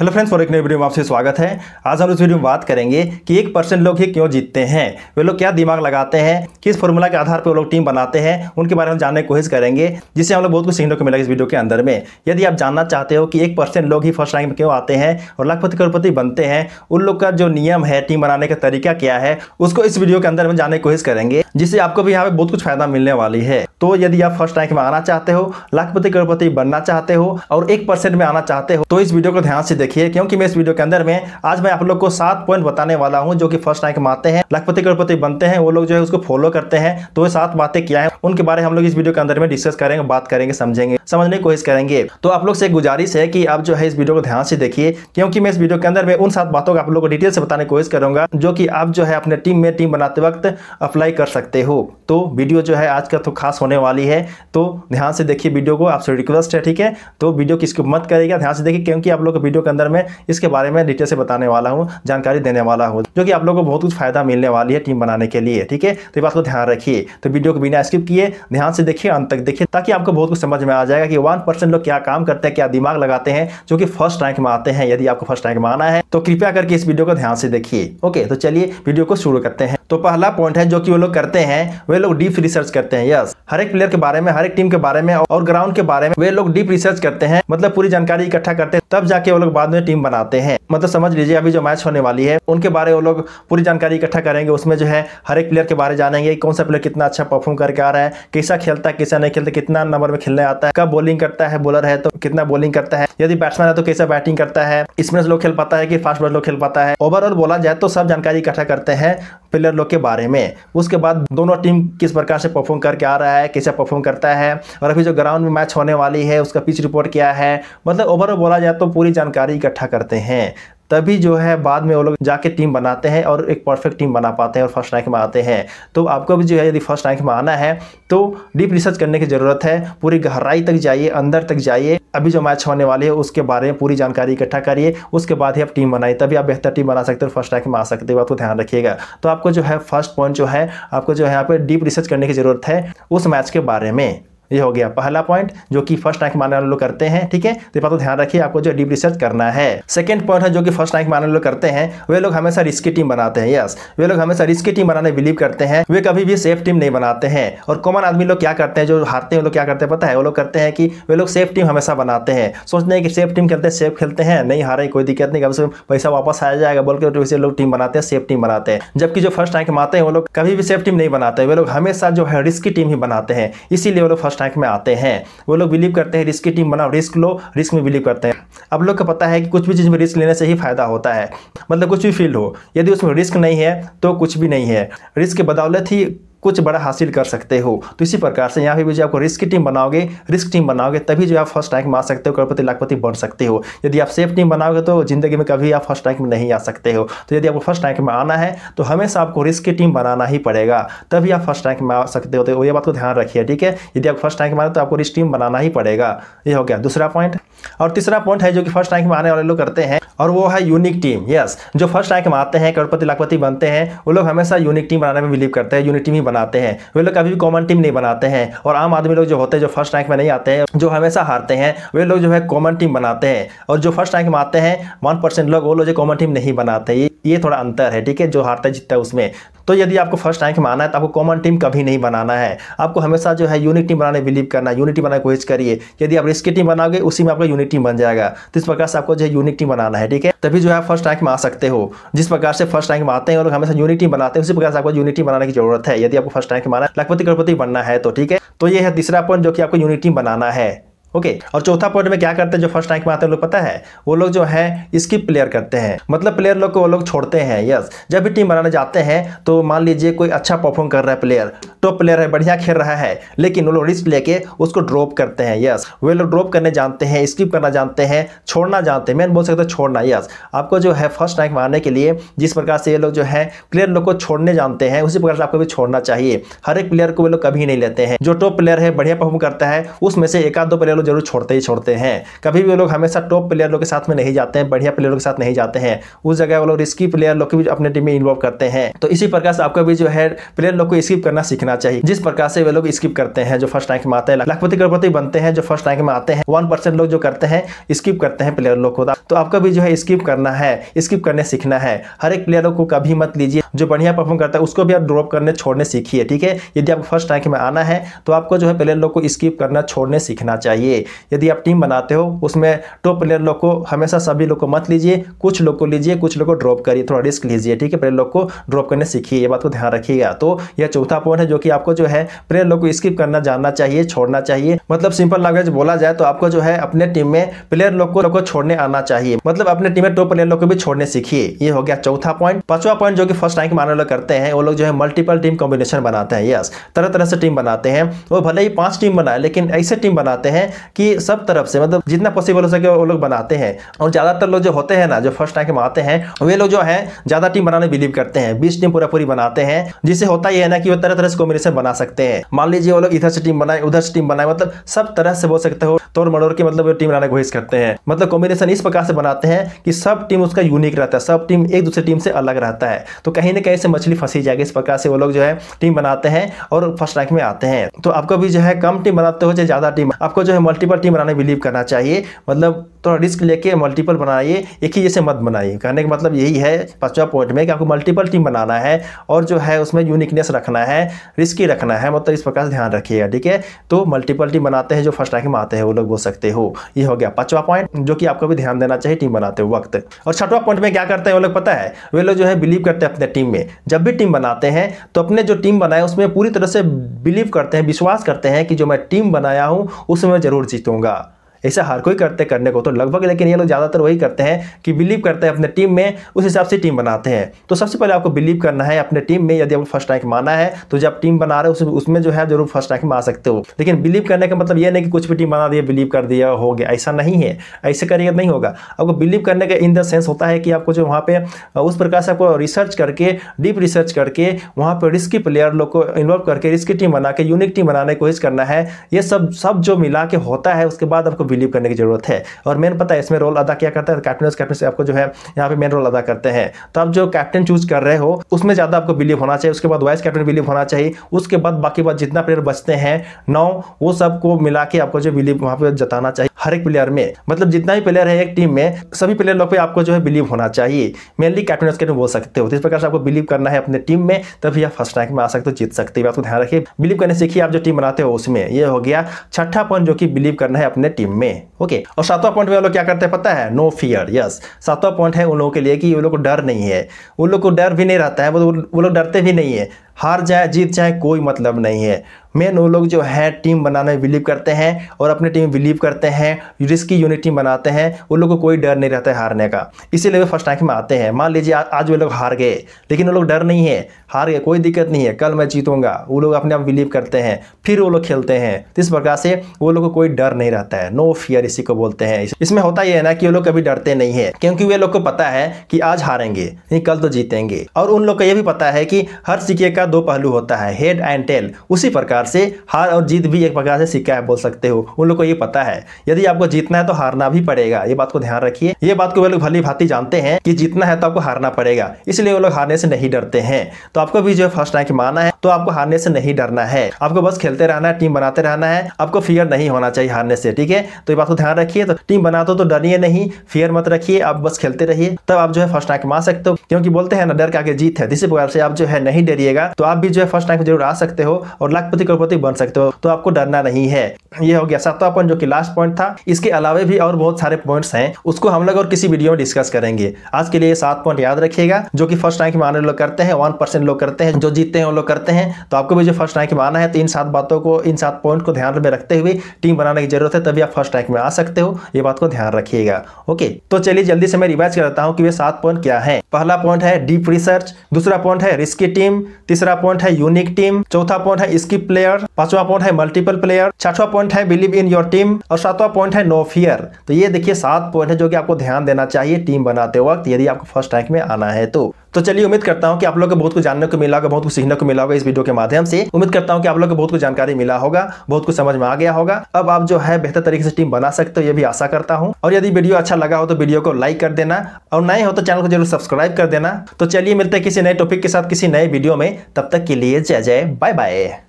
Hello friends और एक नए वीडियो में आपसे स्वागत है आज हम इस वीडियो में बात करेंगे कि एक परसेंट लोग ही क्यों जीतते हैं वे लोग क्या दिमाग लगाते हैं किस फॉर्मूला के आधार पर वो लोग टीम बनाते हैं उनके बारे में जानने की कोशिश करेंगे जिससे हम लोग बहुत कुछ सीखने को मिलेगा इस वीडियो के अंदर में यदि आप जानना चाहते हो कि एक परसेंट लोग ही फर्स्ट रैंक में क्यों आते हैं और लाखपति करोड़पति बनते हैं उन लोग का जो नियम है टीम बनाने का तरीका क्या है उसको इस वीडियो के अंदर में जानने की कोशिश करेंगे जिससे आपको भी यहाँ पे बहुत कुछ फायदा मिलने वाली है तो यदि आप फर्स्ट रैंक में आना चाहते हो लाखपति करोड़पति बनना चाहते हो और एक में आना चाहते हो तो इस वीडियो को ध्यान से देखिए क्योंकि मैं इस वीडियो के अंदर में आज मैं आप लोग को सात पॉइंट बताने वाला हूँ जो कि फर्स्ट रैंक में आते हैं लखपति करपति बनते हैं वो लोग जो है उसको फॉलो करते हैं तो वो सात बातें क्या है उनके बारे में हम लोग इस वीडियो के अंदर में डिस्कस करेंगे बात करेंगे समझेंगे समझने की कोशिश करेंगे तो आप लोग से गुजारिश है कि आप जो है इस वीडियो को ध्यान से देखिए क्योंकि मैं इस वीडियो के अंदर में उन सात बातों को आप लोग को डिटेल से बताने की कोशिश करूंगा जो कि आप जो है अपने टीम में टीम बनाते वक्त अप्लाई कर सकते हो तो वीडियो जो है आज का तो खास होने वाली है तो ध्यान से देखिए वीडियो को आपसे रिक्वेस्ट है ठीक है तो वीडियो किसको मत करेगा ध्यान से देखिए क्योंकि आप लोग वीडियो के अंदर में इसके बारे में डिटेल से बताने वाला हूँ जानकारी देने वाला हूँ जो कि आप लोगों को बहुत कुछ फायदा मिलने वाली है टीम बनाने के लिए ठीक है तो ये बात को ध्यान रखिए तो वीडियो को बिना स्किप किए ध्यान से देखिए अंत तक देखिए ताकि आपको बहुत कुछ समझ में आ जाएगा कि वन लोग क्या काम करते हैं क्या दिमाग लगाते हैं जो कि फर्स्ट रैंक में आते हैं यदि आपको फर्स्ट रैंक में आना है तो कृपया करके इस वीडियो को ध्यान से देखिए ओके तो चलिए वीडियो को शुरू करते हैं तो पहला पॉइंट है जो कि वो लोग करते हैं वे लोग डीप रिसर्च करते हैं यस हर एक प्लेयर के बारे में हर एक टीम के बारे में और ग्राउंड के बारे में वे लोग डीप रिसर्च करते हैं मतलब पूरी जानकारी इकट्ठा करते हैं तब जाके वो लोग बाद में टीम बनाते हैं मतलब समझ लीजिए अभी जो मैच होने वाली है उनके बारे वो लोग पूरी जानकारी इकट्ठा करेंगे उसमें जो है हर एक प्लेयर के बारे जानेंगे कौन सा प्लेयर कितना अच्छा परफॉर्म करके आ रहा है कैसा खेलता है कैसा नहीं खेलता कितना नंबर में खेलने आता है कब बॉलिंग करता है बॉलर है तो कितना बॉलिंग करता है यदि बैट्समैन है तो कैसा बैटिंग करता है स्पिनर्स लोग खेल पाता है कि फास्ट बॉलर लोग खेल पाता है ओवरऑल बोला जाए तो सब जानकारी इकट्ठा करते हैं प्लेयर लोग के बारे में उसके बाद दोनों टीम किस प्रकार से परफॉर्म करके आ रहा है कैसे परफॉर्म करता है और अभी जो ग्राउंड में मैच होने वाली है उसका पिच रिपोर्ट क्या है मतलब ओवरऑल बोला जाए तो पूरी जानकारी इकट्ठा करते हैं तभी जो है बाद में वो लोग जाके टीम बनाते हैं और एक परफेक्ट टीम बना पाते हैं और फर्स्ट रैंक में आते हैं तो आपको भी जो है यदि फर्स्ट रैंक में आना है तो डीप रिसर्च करने की ज़रूरत है पूरी गहराई तक जाइए अंदर तक जाइए अभी जो मैच होने वाले है उसके बारे में पूरी जानकारी इकट्ठा करिए उसके बाद ही आप टीम बनाइए तभी आप बेहतर टीम बना सकते हो फर्स्ट रैंक में आ सकते हो आपको ध्यान रखिएगा तो आपको जो है फर्स्ट पॉइंट जो है आपको जो है यहाँ पर डीप रिसर्च करने की ज़रूरत है उस मैच के बारे में ये हो गया पहला पॉइंट जो कि फर्स्ट रैंक मानने वाले लोग करते हैं ठीक है तो बात तो ध्यान रखिए आपको जो डीप रिसर्च करना है सेकंड पॉइंट है जो कि फर्स्ट रैंक मानने वाले लोग करते हैं वे लोग हमेशा रिस्की टीम बनाते हैं यस वे लोग हमेशा रिस्की टीम बनाने बिलीव करते हैं वे कभी भी सेफ टीम नहीं बनाते हैं और कॉमन आदमी लोग क्या करते हैं जो हारते हैं वो लोग क्या करते हैं पता है वो लोग करते हैं कि वे लोग सेफ टीम हमेशा बनाते हैं सोचते हैं कि सेफ टीम खेलते हैं सेफ खेलते हैं नहीं हारे कोई दिक्कत नहीं कभी पैसा वापस आया जाएगा बोल के तो वैसे लोग टीम बनाते हैं सेफ टीम बनाते हैं जबकि जो फर्स्ट रैंक मारते हैं वो लोग कभी भी सेफ टीम नहीं बनाते वे लोग हमेशा जो है रिस्की टीम ही बनाते हैं इसीलिए वो लोग फर्स्ट स्टैक में आते हैं वो लोग बिलीव करते हैं रिस्क की टीम बनाओ रिस्क लो रिस्क में बिलीव करते हैं अब लोग को पता है कि कुछ भी चीज़ में रिस्क लेने से ही फायदा होता है मतलब कुछ भी फील्ड हो यदि उसमें रिस्क नहीं है तो कुछ भी नहीं है रिस्क के बदौलत ही कुछ बड़ा हासिल कर सकते हो तो इसी प्रकार से यहाँ पे भी जो आपको रिस्क टीम बनाओगे रिस्क टीम बनाओगे तभी जो आप फर्स्ट रैंक में आ सकते हो करोड़पति लाखपति बन सकते हो यदि आप सेफ टीम बनाओगे तो जिंदगी में कभी आप फर्स्ट रैंक में नहीं आ सकते हो तो यदि आपको फर्स्ट रैंक में आना है तो हमेशा आपको रिस्क की टीम बनाना ही पड़ेगा तभी आप फर्स्ट रैंक में आ सकते हो तो ये बात को ध्यान रखिए ठीक है यदि आप फर्स्ट रैंक में आए तो आपको रिस्क टीम बनाना ही पड़ेगा ये हो गया दूसरा पॉइंट और तीसरा पॉइंट है जो कि फर्स्ट रैंक में आने वाले लोग करते हैं और वो है यूनिक टीम यस जो फर्स्ट रैंक में आते हैं करोड़पति लाखपति बनते हैं वो लोग हमेशा यूनिक टीम बनाने में बिलीव करते हैं यूनिक टीम ही बनाते हैं वे लोग कभी भी कॉमन टीम नहीं बनाते हैं और आम आदमी लोग जो होते हैं जो फर्स्ट रैंक में नहीं आते हैं जो हमेशा हारते हैं वे लोग जो है कॉमन टीम बनाते हैं और जो फर्स्ट रैंक में आते हैं वन लोग वो लोग जो कॉमन टीम नहीं बनाते ये थोड़ा अंतर है ठीक है जो हारता जीतता है उसमें तो यदि आपको फर्स्ट रैंक में आना है तो आपको कॉमन टीम कभी नहीं बनाना है आपको हमेशा जो है यूनिट टीम बनाने बिलीव करना है यूनिट बनाने की कोशिश करिए यदि आप रिस्की टीम बनाओगे उसी में आपका यूनिट टीम बन जाएगा तो इस प्रकार से आपको जो है यूनिट टीम बनाना है ठीक है तभी जो है फर्स्ट रैंक में आ सकते हो जिस प्रकार से फर्स्ट रैंक में आते हैं और हमेशा यूनिट टीम बनाते हैं उसी प्रकार से आपको यूनिट टीम बनाने की जरूरत है यदि आपको फर्स्ट रैंक में आना लखपति गणपति बनना है तो ठीक है तो यह है तीसरा पॉइंट जो कि आपको यूनिट टीम बनाना है ओके okay. और चौथा पॉइंट में क्या करते हैं जो फर्स्ट रैंक में आते हैं लोग पता है वो लोग जो है स्किप प्लेयर करते हैं मतलब प्लेयर लोग को वो लोग छोड़ते हैं यस जब भी टीम बनाने जाते हैं तो मान लीजिए कोई अच्छा परफॉर्म कर रहा है प्लेयर टॉप तो प्लेयर है बढ़िया खेल रहा है लेकिन वो लोग रिस्क लेके उसको ड्रॉप करते हैं यस वे लोग ड्रॉप करने जानते हैं स्किप करना जानते हैं छोड़ना जानते हैं मैंने बोल सकते छोड़ना यस आपको जो है फर्स्ट रैंक में आने के लिए जिस प्रकार से ये लोग जो है प्लेयर लोग को छोड़ने जानते हैं उसी प्रकार से आपको भी छोड़ना चाहिए हर एक प्लेयर को वो लोग कभी नहीं लेते हैं जो टॉप प्लेयर है बढ़िया परफॉर्म करता है उसमें से एक आध दो प्लेयर लोग जरूर छोड़ते ही छोड़ते हैं कभी भी वो लोग हमेशा टॉप प्लेयर लोग के साथ में नहीं जाते हैं बढ़िया प्लेयर के साथ नहीं जाते हैं उस जगह वो लोग रिस्की प्लेयर लोग भी अपने टीम में इन्वॉल्व करते हैं तो इसी प्रकार से आपको भी जो है प्लेयर लोग को स्किप करना सीखना चाहिए जिस प्रकार से वे लोग स्किप करते हैं जो फर्स्ट रैंक में आते हैं लखपति करोड़पति बनते हैं जो फर्स्ट रैंक में आते हैं वन परसेंट लोग जो करते हैं स्किप करते हैं प्लेयर लोग को तो आपका भी जो है स्किप करना है स्किप करने सीखना है हर एक प्लेयर को कभी मत लीजिए जो बढ़िया परफॉर्म करता है उसको भी आप ड्रॉप करने छोड़ने सीखिए ठीक है यदि आपको फर्स्ट रैंक में आना है तो आपको जो है प्लेयर लोग को स्किप करना छोड़ने सीखना चाहिए चाहिए यदि आप टीम बनाते हो उसमें टॉप प्लेयर लोग को हमेशा सभी लोग को मत लीजिए कुछ लोग को लीजिए कुछ लोग को ड्रॉप करिए थोड़ा रिस्क लीजिए ठीक है प्लेयर लोग को ड्रॉप करने सीखिए ये बात को ध्यान रखिएगा तो यह चौथा पॉइंट है जो कि आपको जो है प्लेयर लोग को स्किप करना जानना चाहिए छोड़ना चाहिए मतलब सिंपल लैंग्वेज बोला जाए तो आपको जो है अपने टीम में प्लेयर लोग को, को छोड़ने आना चाहिए मतलब अपने टीम में टॉप प्लेयर लोग को भी छोड़ने सीखिए ये हो गया चौथा पॉइंट पांचवा पॉइंट जो कि फर्स्ट रैंक मानने लोग करते हैं वो लोग जो है मल्टीपल टीम कॉम्बिनेशन बनाते हैं यस तरह तरह से टीम बनाते हैं वो भले ही पांच टीम बनाए लेकिन ऐसे टीम बनाते हैं कि सब तरफ से मतलब जितना पॉसिबल हो सके वो लोग बनाते हैं और ज़्यादातर लोग जो होते हैं ना जो फर्स्ट रैंक में आते हैं वे लोग जो है ज़्यादा टीम बनाने बिलीव करते हैं बीस टीम पूरा पूरी बनाते हैं जिससे होता यह है ना कि वो तरह तरह से कॉम्बिनेशन बना सकते हैं मान लीजिए वो लोग इधर से टीम बनाए उधर से टीम बनाए मतलब सब तरह से बोल सकते हो तोड़ मड़ोर के मतलब टीम बनाने की कोशिश करते हैं मतलब कॉम्बिनेशन इस प्रकार से बनाते हैं कि सब टीम उसका यूनिक रहता है सब टीम एक दूसरे टीम से अलग रहता है तो कहीं ना कहीं से मछली फंसी जाएगी इस प्रकार से वो लोग जो है टीम बनाते हैं और फर्स्ट रैंक में आते हैं तो आपको भी जो है कम टीम बनाते हो चाहे ज़्यादा टीम आपको जो है मल्टीपल टीम बनाने बिलीव करना चाहिए मतलब तो रिस्क लेके मल्टीपल बनाइए एक ही जैसे मत बनाइए कहने का मतलब यही है पांचवा पॉइंट में कि आपको मल्टीपल टीम बनाना है और जो है उसमें यूनिकनेस रखना है रिस्की रखना है मतलब इस प्रकार से ध्यान रखिएगा ठीक है तो मल्टीपल टीम बनाते हैं जो फर्स्ट रैंक में आते हैं वो लोग बोल सकते हो ये हो गया पाँचवा पॉइंट जो कि आपको भी ध्यान देना चाहिए टीम बनाते वक्त और छठवा पॉइंट में क्या करते हैं वो लोग पता है वे लोग जो है बिलीव करते हैं अपने टीम में जब भी टीम बनाते हैं तो अपने जो टीम बनाए उसमें पूरी तरह से बिलीव करते हैं विश्वास करते हैं कि जो मैं टीम बनाया हूँ उसमें जरूर जीतूंगा ऐसा हर कोई करते करने को तो लगभग लेकिन ये लोग ज़्यादातर वही करते हैं कि बिलीव करते हैं अपने टीम में उस हिसाब से टीम बनाते हैं तो सबसे पहले आपको बिलीव करना है अपने टीम में यदि आपको फर्स्ट रैंक माना है तो जब टीम बना रहे हो उसमें जो है जरूर फर्स्ट रैंक मा आ सकते हो लेकिन बिलीव करने का मतलब ये नहीं कि कुछ भी टीम बना दिया बिलीव कर दिया हो गया ऐसा नहीं है ऐसे करिएगा नहीं होगा आपको बिलीव करने का इन द सेंस होता है कि आपको जो वहाँ पर उस प्रकार से आपको रिसर्च करके डीप रिसर्च करके वहाँ पर रिस्की प्लेयर लोग को इन्वॉल्व करके रिस्की टीम बना के यूनिक टीम बनाने की कोशिश करना है ये सब सब जो मिला के होता है उसके बाद आपको बिलीव करने की जरूरत है और मेन पता है इसमें रोल अदा क्या करता है कैप्टन कैप्टन से आपको जो है यहाँ पे मेन रोल अदा करते हैं तो आप जो कैप्टन चूज कर रहे हो उसमें ज़्यादा आपको बिलीव होना चाहिए उसके बाद वाइस कैप्टन बिलीव होना चाहिए उसके बाद बाकी बात जितना प्लेयर बचते हैं नौ वो सबको मिला के आपको जो बिलीव वहाँ पर जताना चाहिए हर एक प्लेयर में मतलब जितना भी प्लेयर है एक टीम में सभी प्लेयर लोग पे आपको जो है बिलीव होना चाहिए मेनली कैप्टन उसके बोल सकते हो तो इस प्रकार से आपको बिलीव करना है अपने टीम में तभी आप फर्स्ट रैंक में आ सकते हो जीत सकते हो आपको ध्यान रखिए बिलीव करने सीखिए आप जो टीम बनाते हो उसमें ये हो गया छठा पॉइंट जो कि बिलीव करना है अपने टीम में ओके और सातवां पॉइंट में लोग क्या करते हैं पता है नो फियर यस सातवां पॉइंट है उन लोगों के लिए कि वो लोग को डर नहीं है वो लोग को डर भी नहीं रहता है वो लोग डरते भी नहीं है हार जाए जीत जाए कोई मतलब नहीं है मेन वो लोग जो है टीम बनाने में बिलीव करते हैं और अपनी टीम बिलीव करते हैं रिस्की यूनिट टीम बनाते हैं वो लोग को कोई डर नहीं रहता है हारने का इसीलिए वो फर्स्ट रैंक में आते हैं मान लीजिए आज वे लोग हार गए लेकिन वो लोग डर नहीं है हार गए कोई दिक्कत नहीं है कल मैं जीतूंगा वो लोग अपने आप बिलीव करते हैं फिर वो लोग खेलते हैं इस प्रकार से वो लोग को कोई डर नहीं रहता है नो फियर इसी को बोलते हैं इसमें होता यह है ना कि वो लोग कभी डरते नहीं है क्योंकि वे लोग को पता है कि आज हारेंगे नहीं कल तो जीतेंगे और उन लोग का यह भी पता है कि हर सिक्के का का दो पहलू होता है हेड एंड टेल उसी प्रकार से हार और जीत भी एक प्रकार से सिक्का है बोल सकते हो उन लोग को ये पता है यदि आपको जीतना है तो हारना भी पड़ेगा ये बात को ध्यान रखिए ये बात को वे लोग भली भांति जानते हैं कि जीतना है तो आपको हारना पड़ेगा इसलिए वो लोग हारने से नहीं डरते हैं तो आपको भी जो फर्स्ट रैंक माना है तो आपको हारने से नहीं डरना है आपको बस खेलते रहना है टीम बनाते रहना है आपको फियर नहीं होना चाहिए हारने से ठीक है तो ये बात को ध्यान रखिए तो टीम बना तो डरिए नहीं फियर मत रखिए आप बस खेलते रहिए तब आप जो है फर्स्ट रैंक मार सकते हो क्योंकि बोलते हैं ना डर के आगे जीत है तो इसी प्रकार से आप जो है नहीं डरिएगा तो आप भी जो है फर्स्ट रैंक जरूर आ सकते हो और लाखपति करोड़पति बन सकते हो तो आपको डरना नहीं है ये हो गया सातवा पॉइंट जो कि लास्ट पॉइंट था इसके अलावा भी और बहुत सारे पॉइंट्स हैं उसको हम लोग और किसी वीडियो में डिस्कस करेंगे आज के लिए सात पॉइंट याद रखिएगा जो कि फर्स्ट रैंक में आने लोग करते हैं वन परसेंट लोग करते हैं जो जीतते हैं वो लोग करते हैं तो आपको भी जो फर्स्ट रैंक में आना है तो इन सात बातों को इन सात पॉइंट को ध्यान में रखते हुए टीम बनाने की जरूरत है तभी आप फर्स्ट रैंक में आ सकते हो ये बात को ध्यान रखिएगा ओके तो चलिए जल्दी से मैं रिवाइज करता हूँ कि वे सात पॉइंट क्या है पहला पॉइंट है डीप रिसर्च दूसरा पॉइंट है रिस्की टीम तीसरा पॉइंट है यूनिक टीम चौथा पॉइंट है स्किप प्लेयर पांचवा पॉइंट है मल्टीपल प्लेयर छठवा पॉइंट है बिलीव इन योर टीम और सातवां पॉइंट है नो फियर तो ये देखिए सात पॉइंट है जो कि आपको ध्यान देना चाहिए टीम बनाते वक्त यदि आपको फर्स्ट रैंक में आना है तो तो चलिए उम्मीद करता हूँ कि आप लोग को बहुत कुछ जानने को मिला होगा बहुत कुछ सीखने को मिला होगा इस वीडियो के माध्यम से उम्मीद करता हूँ कि आप लोग को बहुत कुछ जानकारी मिला होगा बहुत कुछ समझ में आ गया होगा अब आप जो है बेहतर तरीके से टीम बना सकते हो ये भी आशा करता हूँ और यदि वीडियो अच्छा लगा हो तो वीडियो को लाइक कर देना और नए हो तो चैनल को जरूर सब्सक्राइब कर देना तो चलिए मिलते हैं किसी नए टॉपिक के साथ किसी नए वीडियो में तब तक के लिए जय जय बाय बाय